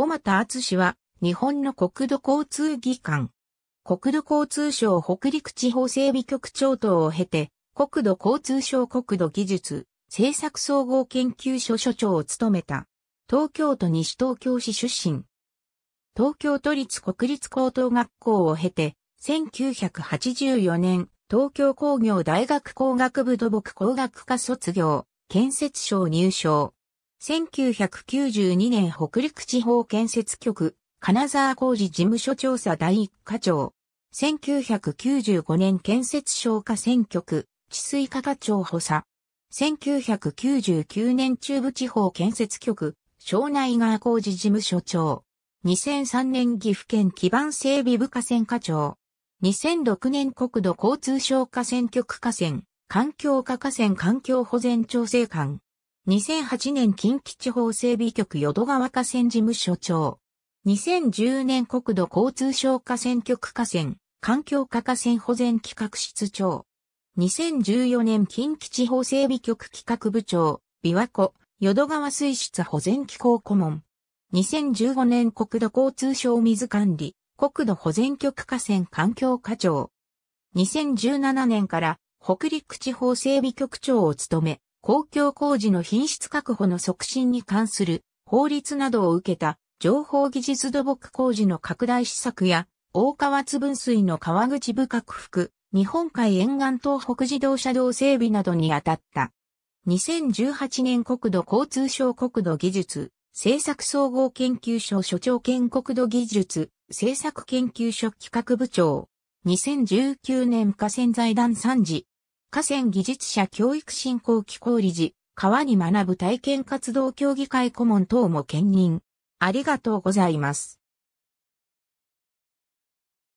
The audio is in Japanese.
小股厚は、日本の国土交通技官。国土交通省北陸地方整備局長等を経て、国土交通省国土技術政策総合研究所所長を務めた。東京都西東京市出身。東京都立国立高等学校を経て、1984年、東京工業大学工学部土木工学科卒業、建設省入省。1992年北陸地方建設局、金沢工事事務所調査第一課長。1995年建設省下選挙区、治水課課長補佐。1999年中部地方建設局、省内川工事事務所長。2003年岐阜県基盤整備部河川課長。2006年国土交通省河川局河川、環境課河川環境保全調整官。2008年近畿地方整備局淀川河川事務所長。2010年国土交通省河川局河川、環境課河川保全企画室長。2014年近畿地方整備局企画部長、琵琶湖、淀川水質保全機構顧問。2015年国土交通省水管理、国土保全局河川環境課長。2017年から北陸地方整備局長を務め、公共工事の品質確保の促進に関する法律などを受けた情報技術土木工事の拡大施策や大川津分水の川口部拡幅、日本海沿岸東北自動車道整備などに当たった。2018年国土交通省国土技術政策総合研究所所長兼国土技術政策研究所企画部長。2019年河川財団参事河川技術者教育振興機構理事、川に学ぶ体験活動協議会顧問等も兼任。ありがとうございます。